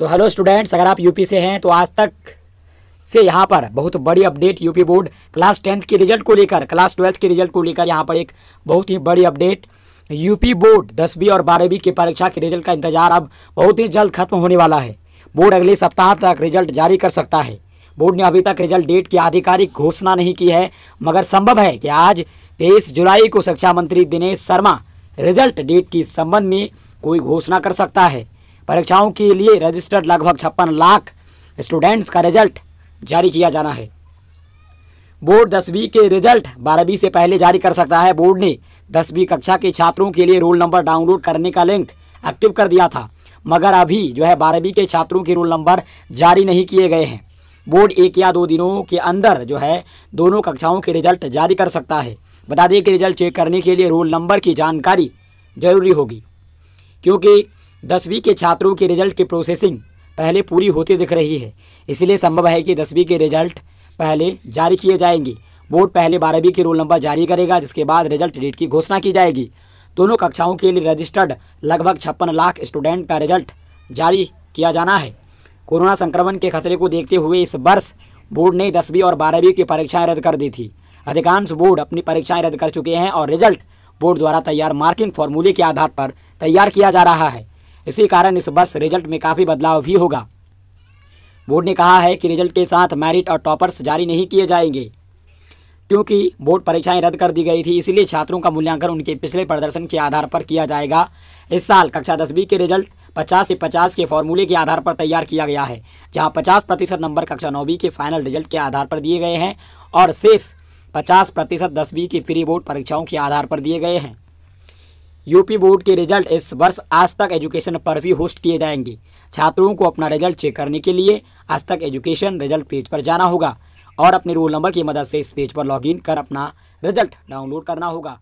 तो hello students अगर आप यूपी से हैं तो आज तक से यहाँ पर बहुत बड़ी update UP board class tenth के रिजल्ट को लेकर क्लास ट्वेल्थ के रिजल्ट को लेकर यहाँ पर एक बहुत ही बड़ी अपडेट यूपी बोर्ड दसवीं और बारहवीं की परीक्षा के रिजल्ट का इंतजार अब बहुत ही जल्द खत्म होने वाला है बोर्ड अगले सप्ताह तक रिजल्ट जारी कर सकता है बोर्ड ने अभी तक रिजल्ट डेट की आधिकारिक घोषणा नहीं की है मगर संभव है कि आज तेईस जुलाई को शिक्षा मंत्री दिनेश शर्मा रिजल्ट डेट के संबंध में कोई घोषणा कर सकता है परीक्षाओं के लिए रजिस्टर्ड लगभग छप्पन लाख स्टूडेंट्स का रिजल्ट जारी किया जाना है बोर्ड दसवीं के रिजल्ट बारहवीं से पहले जारी कर सकता है बोर्ड ने दसवीं कक्षा के छात्रों के लिए रोल नंबर डाउनलोड करने का लिंक एक्टिव कर दिया था मगर अभी जो है बारहवीं के छात्रों के रोल नंबर जारी नहीं किए गए हैं बोर्ड एक या दो दिनों के अंदर जो है दोनों कक्षाओं के रिजल्ट जारी कर सकता है बता दें कि रिजल्ट चेक करने के लिए रोल नंबर की जानकारी जरूरी होगी क्योंकि दसवीं के छात्रों के रिजल्ट की प्रोसेसिंग पहले पूरी होती दिख रही है इसलिए संभव है कि दसवीं के रिजल्ट पहले जारी किए जाएंगे बोर्ड पहले बारहवीं के रोल नंबर जारी करेगा जिसके बाद रिजल्ट डेट की घोषणा की जाएगी दोनों कक्षाओं के लिए रजिस्टर्ड लगभग छप्पन लाख स्टूडेंट का रिजल्ट जारी किया जाना है कोरोना संक्रमण के खतरे को देखते हुए इस वर्ष बोर्ड ने दसवीं और बारहवीं की परीक्षाएं रद्द कर दी थी अधिकांश बोर्ड अपनी परीक्षाएं रद्द कर चुके हैं और रिजल्ट बोर्ड द्वारा तैयार मार्किंग फॉर्मूले के आधार पर तैयार किया जा रहा है इसी कारण इस वर्ष रिजल्ट में काफ़ी बदलाव भी होगा बोर्ड ने कहा है कि रिजल्ट के साथ मैरिट और टॉपर्स जारी नहीं किए जाएंगे क्योंकि बोर्ड परीक्षाएं रद्द कर दी गई थी इसलिए छात्रों का मूल्यांकन उनके पिछले प्रदर्शन के आधार पर किया जाएगा इस साल कक्षा दसवीं के रिजल्ट 50 से 50 के फॉर्मूले के आधार पर तैयार किया गया है जहां 50 प्रतिशत नंबर कक्षा नौवीं के फाइनल रिजल्ट के आधार पर दिए गए हैं और शेष 50 प्रतिशत दसवीं की फ्री बोर्ड परीक्षाओं के आधार पर दिए गए हैं यूपी बोर्ड के रिजल्ट इस वर्ष आज तक एजुकेशन पर भी होस्ट किए जाएंगे छात्रों को अपना रिजल्ट चेक करने के लिए आज तक एजुकेशन रिजल्ट पेज पर जाना होगा और अपने रोल नंबर की मदद से इस पेज पर लॉगिन कर अपना रिजल्ट डाउनलोड करना होगा